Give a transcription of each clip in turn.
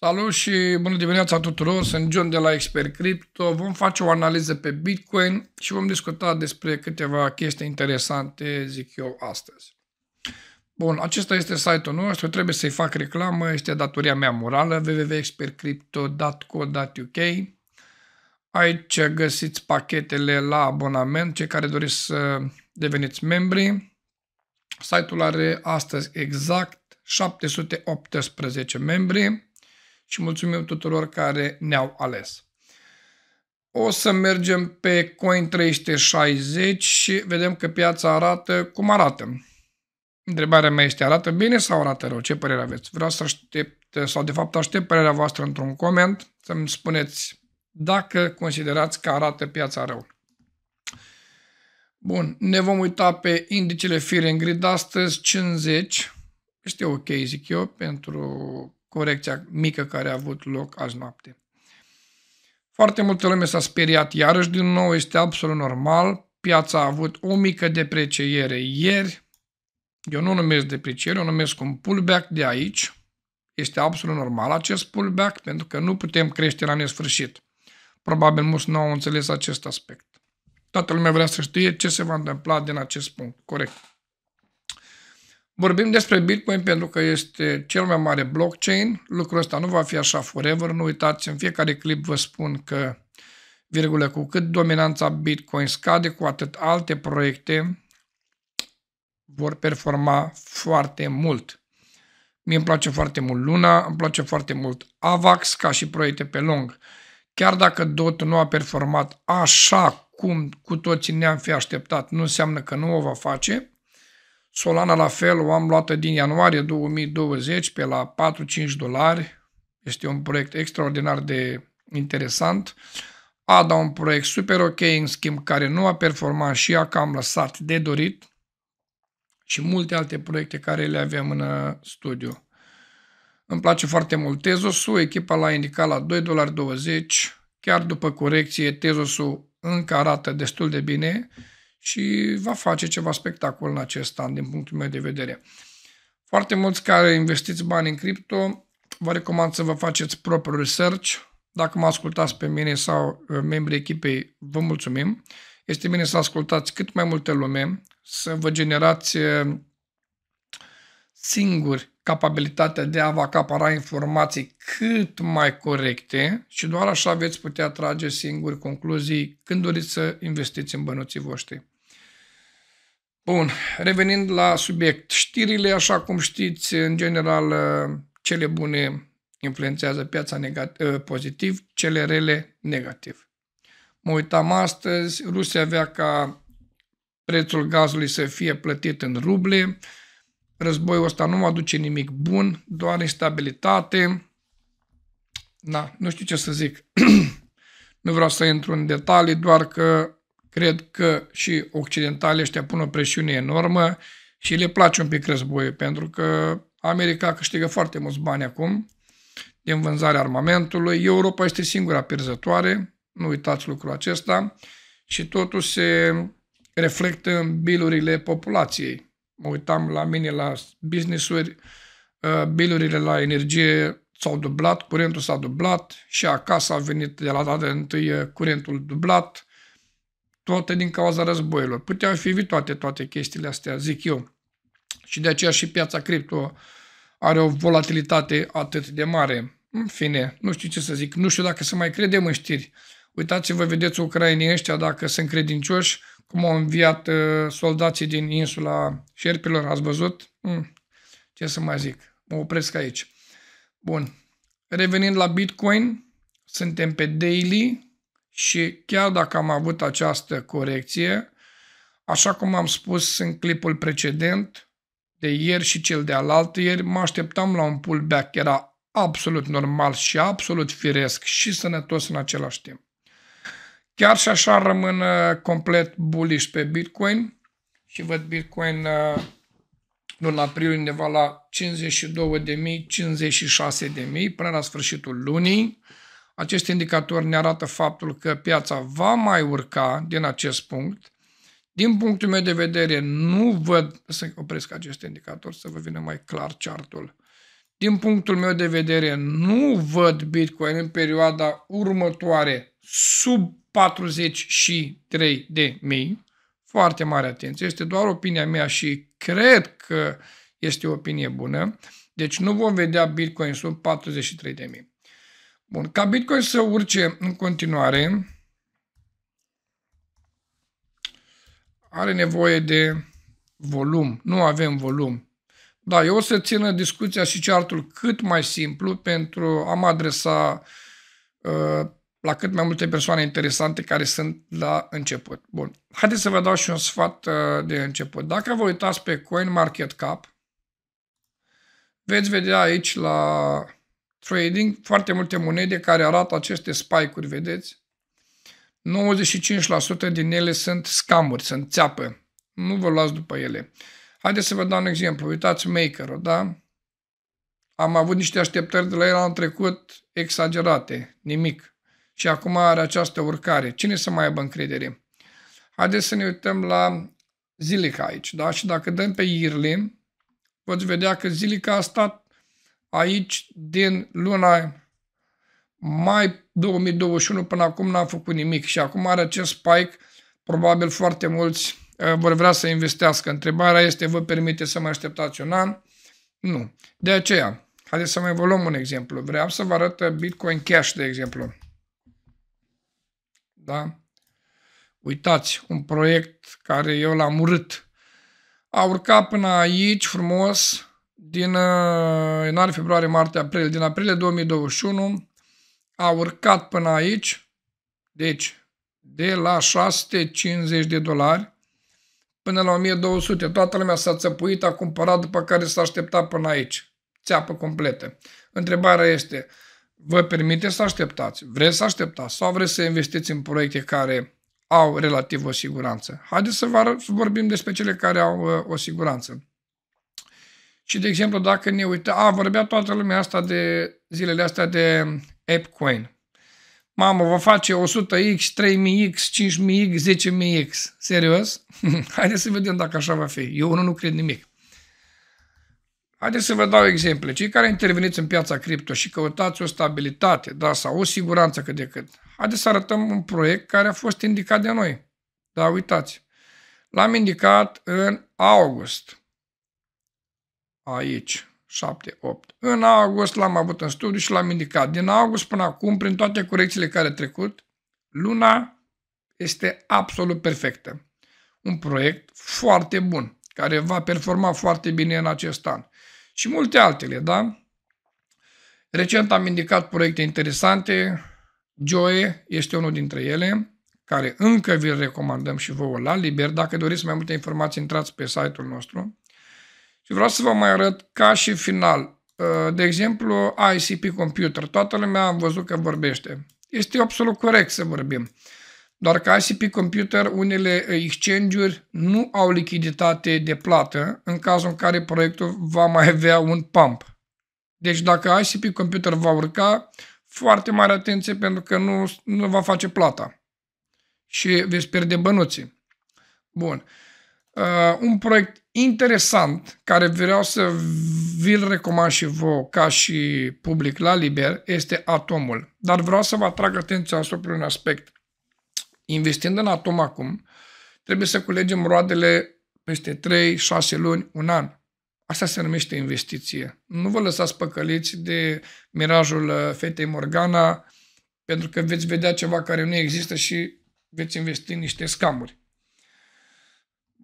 Salut și bună dimineața tuturor, sunt John de la Expert Crypto. Vom face o analiză pe Bitcoin și vom discuta despre câteva chestii interesante, zic eu, astăzi. Bun, acesta este site-ul nostru, trebuie să-i fac reclamă, este datoria mea morală, www.expertcrypto.co.uk Aici găsiți pachetele la abonament, cei care doriți să deveniți membri. Site-ul are astăzi exact 718 membri și mulțumim tuturor care ne-au ales. O să mergem pe Coin 360 și vedem că piața arată cum arată. Întrebarea mea este, arată bine sau arată rău? Ce părere aveți? Vreau să aștept, sau de fapt aștept părerea voastră într-un coment, să-mi spuneți dacă considerați că arată piața rău. Bun, ne vom uita pe indicele Fear and Greed astăzi, 50. Este ok, zic eu, pentru corecția mică care a avut loc azi noapte. Foarte multă lume s-a speriat iarăși din nou, este absolut normal. Piața a avut o mică depreciere ieri. Eu nu numesc depreciere, eu numesc un pullback de aici. Este absolut normal acest pullback pentru că nu putem crește la nesfârșit. Probabil mulți nu au înțeles acest aspect. Toată lumea vrea să știe ce se va întâmpla din acest punct. Corect. Vorbim despre Bitcoin pentru că este cel mai mare blockchain. Lucrul ăsta nu va fi așa forever. Nu uitați, în fiecare clip vă spun că virgulă, cu cât dominanța Bitcoin scade, cu atât alte proiecte vor performa foarte mult. Mie îmi place foarte mult Luna, îmi place foarte mult AVAX ca și proiecte pe lung. Chiar dacă DOT nu a performat așa cum cu toții ne-am fi așteptat, nu înseamnă că nu o va face. Solana la fel, o am luată din ianuarie 2020 pe la 4-5 dolari. Este un proiect extraordinar de interesant. ADA un proiect super ok, în schimb, care nu a performat și a cam lăsat de dorit și multe alte proiecte care le avem în uh, studiu. Îmi place foarte mult Tezosul, echipa l-a indicat la 2,20 dolari, chiar după corecție Tezosul încă arată destul de bine, și va face ceva spectacol în acest an, din punctul meu de vedere. Foarte mulți care investiți bani în cripto, vă recomand să vă faceți propriul research. Dacă mă ascultați pe mine sau ă, membrii echipei, vă mulțumim. Este bine să ascultați cât mai multe lume, să vă generați ă, singuri capabilitatea de a vă acapara informații cât mai corecte și doar așa veți putea trage singuri concluzii când doriți să investiți în bănuții voștri. Bun, revenind la subiect, știrile, așa cum știți, în general, ă, cele bune influențează piața negat- ă, pozitiv, cele rele negativ. Mă uitam astăzi, Rusia avea ca prețul gazului să fie plătit în ruble, războiul ăsta nu aduce nimic bun, doar instabilitate. Na, nu știu ce să zic. nu vreau să intru în detalii, doar că Cred că și occidentalii ăștia pun o presiune enormă și le place un pic războiul, pentru că America câștigă foarte mulți bani acum din vânzarea armamentului. Europa este singura pierzătoare, nu uitați lucrul acesta, și totul se reflectă în bilurile populației. Mă uitam la mine la business-uri, uh, bilurile la energie s-au dublat, curentul s-a dublat și acasă a venit de la data de întâi uh, curentul dublat, toate din cauza războiilor. Puteau fi evitate toate chestiile astea, zic eu. Și de aceea și piața cripto are o volatilitate atât de mare. În fine, nu știu ce să zic, nu știu dacă să mai credem în știri. Uitați-vă, vedeți ucrainii ăștia, dacă sunt credincioși, cum au înviat uh, soldații din insula șerpilor, ați văzut? Mm. Ce să mai zic, mă opresc aici. Bun, revenind la Bitcoin, suntem pe daily, și chiar dacă am avut această corecție, așa cum am spus în clipul precedent, de ieri și cel de alaltă ieri, mă așteptam la un pullback, era absolut normal și absolut firesc și sănătos în același timp. Chiar și așa rămân uh, complet bullish pe Bitcoin și văd Bitcoin uh, luna aprilie undeva la 52.000-56.000 până la sfârșitul lunii. Acest indicator ne arată faptul că piața va mai urca din acest punct. Din punctul meu de vedere, nu văd, să opresc acest indicator să vă vină mai clar chartul. Din punctul meu de vedere, nu văd Bitcoin în perioada următoare sub 43 de mii. Foarte mare atenție. Este doar opinia mea și cred că este o opinie bună. Deci nu vom vedea Bitcoin sub 43 de mii. Bun, ca Bitcoin să urce în continuare, are nevoie de volum. Nu avem volum. Da, eu o să țină discuția și chartul cât mai simplu pentru a mă adresa uh, la cât mai multe persoane interesante care sunt la început. Bun, haideți să vă dau și un sfat uh, de început. Dacă vă uitați pe CoinMarketCap, veți vedea aici la trading, foarte multe monede care arată aceste spike-uri, vedeți? 95% din ele sunt scamuri, sunt țeapă. Nu vă luați după ele. Haideți să vă dau un exemplu. Uitați maker da? Am avut niște așteptări de la el anul trecut exagerate, nimic. Și acum are această urcare. Cine să mai aibă încredere? Haideți să ne uităm la zilica aici, da? Și dacă dăm pe Irlin, poți vedea că zilica a stat Aici, din luna mai 2021 până acum n a făcut nimic și acum are acest spike, probabil foarte mulți uh, vor vrea să investească. Întrebarea este, vă permite să mai așteptați un an? Nu. De aceea, haideți să mai vă luăm un exemplu. Vreau să vă arăt Bitcoin Cash, de exemplu. Da? Uitați, un proiect care eu l-am urât. A urcat până aici frumos, din ianuarie, uh, februarie, martie, aprilie, din aprilie 2021 a urcat până aici, deci de la 650 de dolari până la 1200. Toată lumea s-a țăpuit, a cumpărat, după care s-a așteptat până aici. Țeapă completă. Întrebarea este, vă permite să așteptați? Vreți să așteptați? Sau vreți să investiți în proiecte care au relativ o siguranță? Haideți să, vă, să vorbim despre cele care au uh, o siguranță. Și, de exemplu, dacă ne uităm, a, vorbea toată lumea asta de zilele astea de AppCoin. Mamă, vă face 100x, 3000x, 5000x, 10.000x. Serios? Haideți să vedem dacă așa va fi. Eu nu, nu cred nimic. Haideți să vă dau exemple. Cei care interveniți în piața cripto și căutați o stabilitate, da, sau o siguranță cât de cât. Haideți să arătăm un proiect care a fost indicat de noi. Da, uitați. L-am indicat în august aici, 7-8. În august l-am avut în studiu și l-am indicat. Din august până acum, prin toate corecțiile care au trecut, luna este absolut perfectă. Un proiect foarte bun, care va performa foarte bine în acest an. Și multe altele, da? Recent am indicat proiecte interesante. Joe este unul dintre ele, care încă vi-l recomandăm și vouă la liber. Dacă doriți mai multe informații, intrați pe site-ul nostru și vreau să vă mai arăt ca și final. Uh, de exemplu, ICP Computer. Toată lumea am văzut că vorbește. Este absolut corect să vorbim. Doar că ICP Computer, unele exchange-uri nu au lichiditate de plată în cazul în care proiectul va mai avea un pump. Deci dacă ICP Computer va urca, foarte mare atenție pentru că nu, nu va face plata și veți pierde bănuții. Bun. Uh, un proiect interesant, care vreau să vi-l recomand și vouă ca și public la liber, este atomul. Dar vreau să vă atrag atenția asupra un aspect. Investind în atom acum, trebuie să culegem roadele peste 3-6 luni, un an. Asta se numește investiție. Nu vă lăsați păcăliți de mirajul uh, fetei Morgana, pentru că veți vedea ceva care nu există și veți investi în niște scamuri.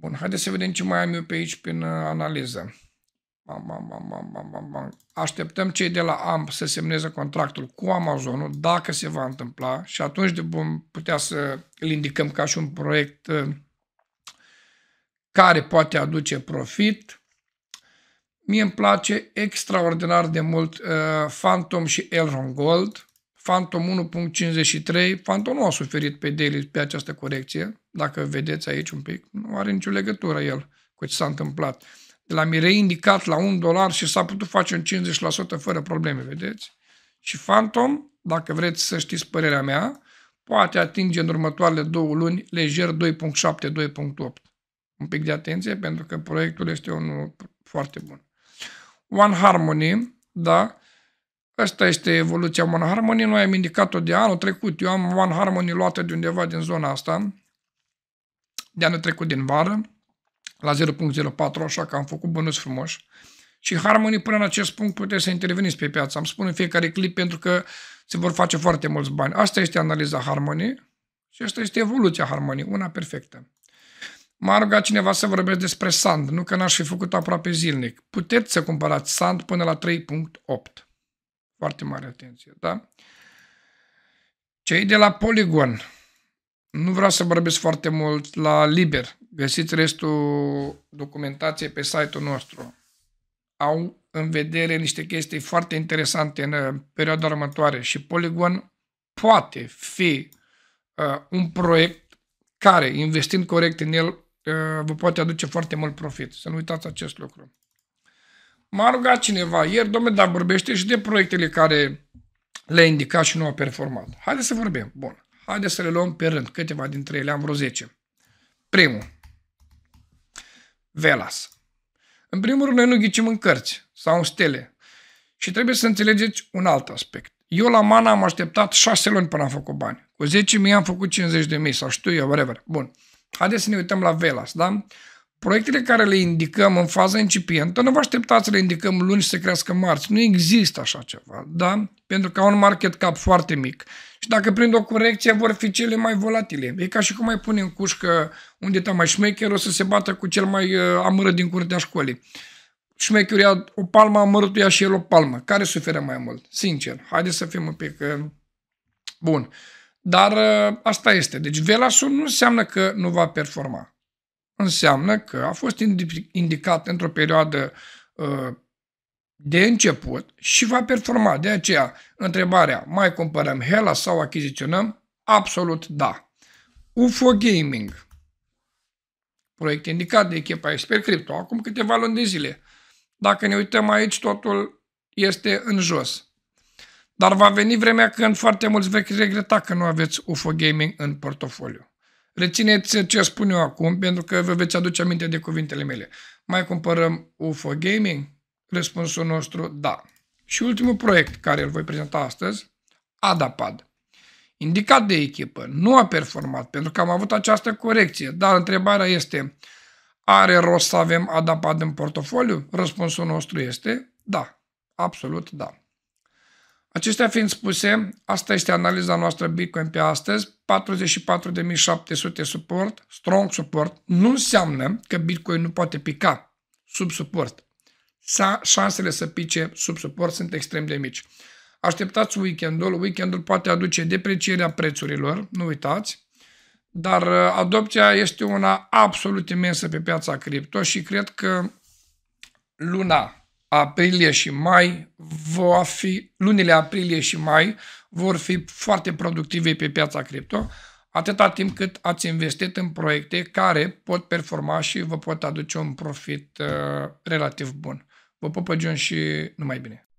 Bun, haideți să vedem ce mai am eu pe aici prin uh, analiză. Așteptăm cei de la AMP să semneze contractul cu Amazonul, dacă se va întâmpla, și atunci de bun putea să îl indicăm ca și un proiect uh, care poate aduce profit. Mie îmi place extraordinar de mult uh, Phantom și Elrond Gold. Phantom 1.53, Phantom nu a suferit pe daily pe această corecție, dacă vedeți aici un pic, nu are nicio legătură el cu ce s-a întâmplat. De la mirei indicat la un dolar și s-a putut face un 50% fără probleme, vedeți? Și Phantom, dacă vreți să știți părerea mea, poate atinge în următoarele două luni lejer 2.7-2.8. Un pic de atenție pentru că proiectul este unul foarte bun. One Harmony, da, Asta este evoluția One Harmony. Noi am indicat-o de anul trecut. Eu am One Harmony luată de undeva din zona asta de anul trecut din vară, la 0.04, așa că am făcut bănuți frumos Și Harmony până în acest punct puteți să interveniți pe piață. Am spun în fiecare clip pentru că se vor face foarte mulți bani. Asta este analiza Harmony și asta este evoluția Harmony, una perfectă. M-a rugat cineva să vorbesc despre Sand, nu că n-aș fi făcut aproape zilnic. Puteți să cumpărați Sand până la 3.8. Foarte mare atenție, da? Cei de la Polygon, nu vreau să vorbesc foarte mult la liber. Găsiți restul documentației pe site-ul nostru. Au în vedere niște chestii foarte interesante în uh, perioada următoare și Polygon poate fi uh, un proiect care, investind corect în el, uh, vă poate aduce foarte mult profit. Să nu uitați acest lucru. M-a rugat cineva ieri, domnule, dar vorbește și de proiectele care le-a indicat și nu a performat. Haideți să vorbim. Bun. Haideți să le luăm pe rând, câteva dintre ele, am vreo 10. Primul, Velas. În primul rând, noi nu ghicim în cărți sau în stele. Și trebuie să înțelegeți un alt aspect. Eu la Mana am așteptat 6 luni până am făcut bani. Cu 10.000 am făcut 50.000 sau știu eu, whatever. Bun. Haideți să ne uităm la Velas, da? Proiectele care le indicăm în faza incipientă, nu vă așteptați să le indicăm luni să crească marți. Nu există așa ceva, da? Pentru că au un market cap foarte mic. Și dacă prind o corecție, vor fi cele mai volatile. E ca și cum mai pune în cușcă un deta mai șmecher, o să se bată cu cel mai uh, amărât din curtea școlii. Șmecherul ia o palmă, amărâtul ia și el o palmă. Care suferă mai mult? Sincer, haideți să fim un pic... Uh, Bun. Dar uh, asta este. Deci Velasul nu înseamnă că nu va performa înseamnă că a fost indicat într-o perioadă uh, de început și va performa. De aceea, întrebarea, mai cumpărăm Hela sau achiziționăm? Absolut da. UFO Gaming, proiect indicat de echipa Expert Crypto, acum câteva luni de zile. Dacă ne uităm aici, totul este în jos. Dar va veni vremea când foarte mulți vechi regreta că nu aveți UFO Gaming în portofoliu. Rețineți ce spun eu acum, pentru că vă veți aduce aminte de cuvintele mele. Mai cumpărăm UFO Gaming? Răspunsul nostru, da. Și ultimul proiect care îl voi prezenta astăzi, ADAPAD. Indicat de echipă, nu a performat pentru că am avut această corecție, dar întrebarea este, are rost să avem ADAPAD în portofoliu? Răspunsul nostru este, da, absolut da. Acestea fiind spuse, asta este analiza noastră Bitcoin pe astăzi. 44.700 suport, strong suport, nu înseamnă că Bitcoin nu poate pica sub suport. Șansele să pice sub suport sunt extrem de mici. Așteptați weekendul, weekendul poate aduce deprecierea prețurilor, nu uitați, dar uh, adopția este una absolut imensă pe piața cripto și cred că luna aprilie și mai va fi, lunile aprilie și mai vor fi foarte productive pe piața cripto, atâta timp cât ați investit în proiecte care pot performa și vă pot aduce un profit uh, relativ bun. Vă pupă John și numai bine!